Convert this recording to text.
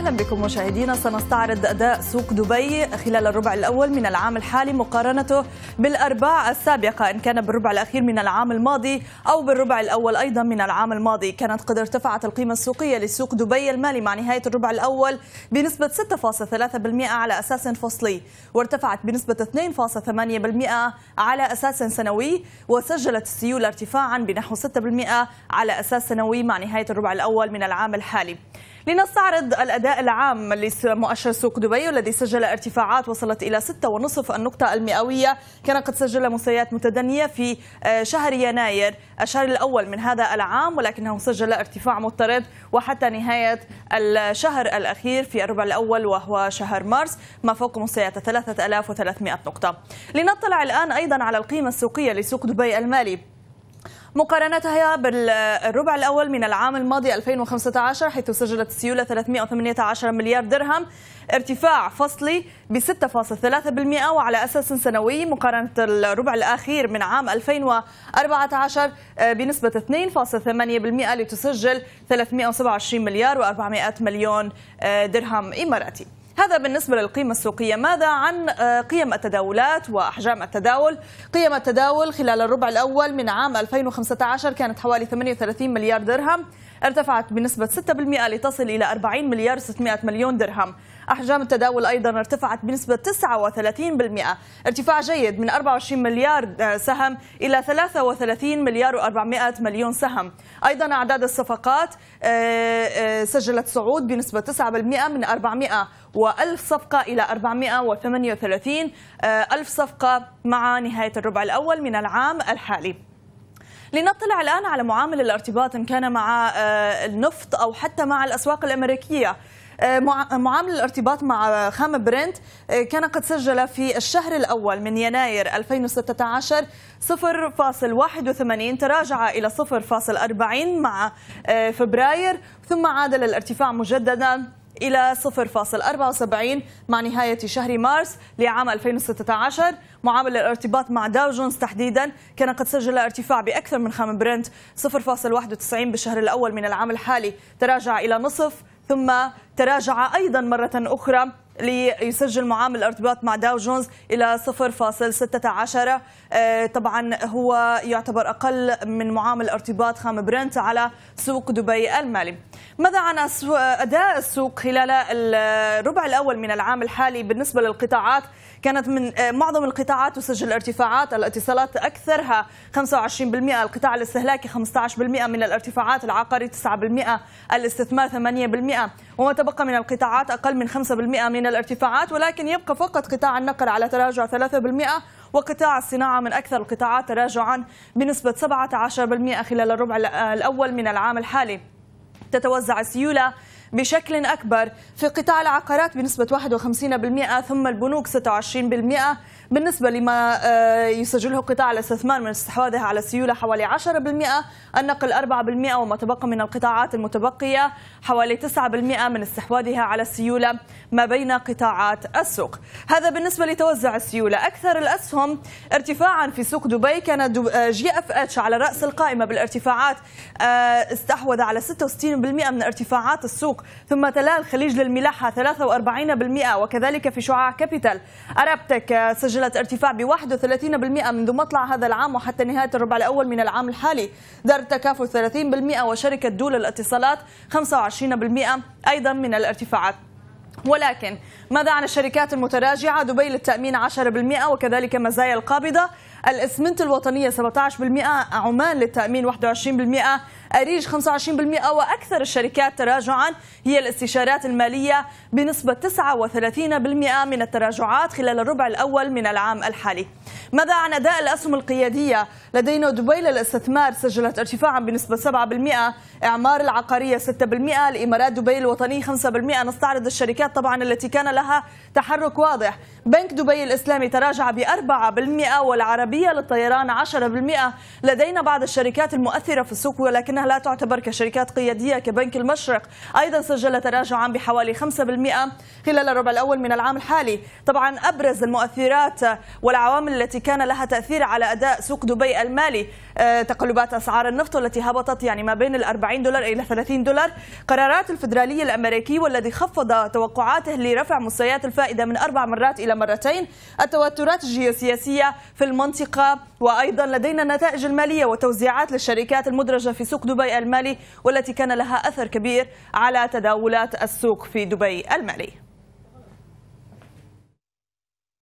أهلا بكم مشاهدينا سنستعرض أداء سوق دبي خلال الربع الأول من العام الحالي مقارنته بالأرباع السابقة إن كان بالربع الأخير من العام الماضي أو بالربع الأول أيضا من العام الماضي كانت قد ارتفعت القيمة السوقية لسوق دبي المالي مع نهاية الربع الأول بنسبة 6.3% على أساس فصلي وارتفعت بنسبة 2.8% على أساس سنوي وسجلت السيولة ارتفاعا بنحو 6% على أساس سنوي مع نهاية الربع الأول من العام الحالي لنستعرض الأداء العام لمؤشر سوق دبي والذي سجل ارتفاعات وصلت إلى 6.5 النقطة المئوية كان قد سجل مستويات متدنية في آه، شهر يناير الشهر الأول من هذا العام ولكنه سجل ارتفاع مضطرد وحتى نهاية الشهر الأخير في الربع الأول وهو شهر مارس ما فوق مستويات 3300 نقطة لنطلع الآن أيضا على القيمة السوقية لسوق دبي المالي مقارنتها بالربع الأول من العام الماضي 2015 حيث سجلت السيولة 318 مليار درهم ارتفاع فصلي ب 6.3% وعلى أساس سنوي مقارنة الربع الأخير من عام 2014 آه، بنسبة 2.8% لتسجل 327 مليار و400 مليون آه، درهم إماراتي هذا بالنسبة للقيمة السوقية ماذا عن آه، قيم التداولات وأحجام التداول قيم التداول خلال الربع الأول من عام 2015 كانت حوالي 38 مليار درهم ارتفعت بنسبة 6% لتصل إلى 40 مليار 600 مليون درهم أحجام التداول أيضا ارتفعت بنسبة 39% ارتفاع جيد من 24 مليار سهم إلى 33 مليار و400 مليون سهم أيضا أعداد الصفقات آه، آه، سجلت صعود بنسبة 9% من 400 و1000 صفقة إلى 438 آه، ألف صفقة مع نهاية الربع الأول من العام الحالي لنطلع الآن على معامل الارتباط إن كان مع آه، النفط أو حتى مع الأسواق الأمريكية آه، معامل الارتباط مع آه، خام برنت كان قد سجل في الشهر الأول من يناير 2016 0.81 تراجع إلى 0.40 مع فبراير ثم عاد للارتفاع مجددا إلى 0.74 مع نهاية شهر مارس لعام 2016 معامل الارتباط مع داو جونز تحديدا كان قد سجل ارتفاع بأكثر من خام برنت 0.91 بالشهر الأول من العام الحالي تراجع إلى نصف ثم تراجع أيضا مرة أخرى ليسجل معامل الارتباط مع داو جونز إلى 0.16 آه، طبعا هو يعتبر أقل من معامل ارتباط خام برنت على سوق دبي المالي ماذا عن أداء السوق خلال الربع الأول من العام الحالي بالنسبة للقطاعات كانت من آه، معظم القطاعات تسجل ارتفاعات الاتصالات أكثرها 25% القطاع الاستهلاكي 15% من الارتفاعات العقاري 9% الاستثمار 8% وما تبقى من القطاعات أقل من 5% من الارتفاعات ولكن يبقى فقط قطاع النقل على تراجع 3% وقطاع الصناعة من أكثر القطاعات تراجعا بنسبة 17% خلال الربع الأول من العام الحالي تتوزع السيولة بشكل أكبر في قطاع العقارات بنسبة 51% ثم البنوك 26% بالنسبة لما آه، يسجله قطاع الاستثمار من استحواذه على السيولة حوالي 10% النقل 4% وما تبقى من القطاعات المتبقية حوالي 9% من استحواذها على السيولة ما بين قطاعات السوق هذا بالنسبة لتوزع السيولة أكثر الأسهم ارتفاعا في سوق دبي كان آه، جي اف اتش على رأس القائمة بالارتفاعات آه، استحوذ على 66% من ارتفاعات السوق ثم تلال الخليج للملاحة 43% وكذلك في شعاع كابيتال أرابتك سجل سجلت ارتفاع ب 31% منذ مطلع هذا العام وحتى نهاية الربع الأول من العام الحالي دار التكافل 30% وشركة دول الاتصالات 25% أيضا من الارتفاعات ولكن ماذا عن الشركات المتراجعة دبي للتأمين 10% وكذلك مزايا القابضة الإسمنت الوطنية 17% عمان للتأمين 21% أريج 25% وأكثر الشركات تراجعا هي الاستشارات المالية بنسبة 39% من التراجعات خلال الربع الأول من العام الحالي ماذا عن أداء الأسهم القيادية؟ لدينا دبي للاستثمار سجلت ارتفاعا بنسبة 7% إعمار العقارية 6% الإمارات دبي الوطني 5% نستعرض الشركات طبعا التي كان لها تحرك واضح بنك دبي الإسلامي تراجع ب 4% والعربية للطيران 10% لدينا بعض الشركات المؤثرة في السوق ولكن لكنها لا تعتبر كشركات قيادية كبنك المشرق أيضا سجل تراجعا بحوالي 5% خلال الربع الأول من العام الحالي طبعا أبرز المؤثرات والعوامل التي كان لها تأثير على أداء سوق دبي المالي آه، تقلبات أسعار النفط التي هبطت يعني ما بين ال 40 دولار إلى 30 دولار قرارات الفدرالي الأمريكي والذي خفض توقعاته لرفع مستويات الفائدة من أربع مرات إلى مرتين التوترات الجيوسياسية في المنطقة وأيضا لدينا النتائج المالية وتوزيعات للشركات المدرجة في سوق دبي المالي والتي كان لها أثر كبير على تداولات السوق في دبي المالي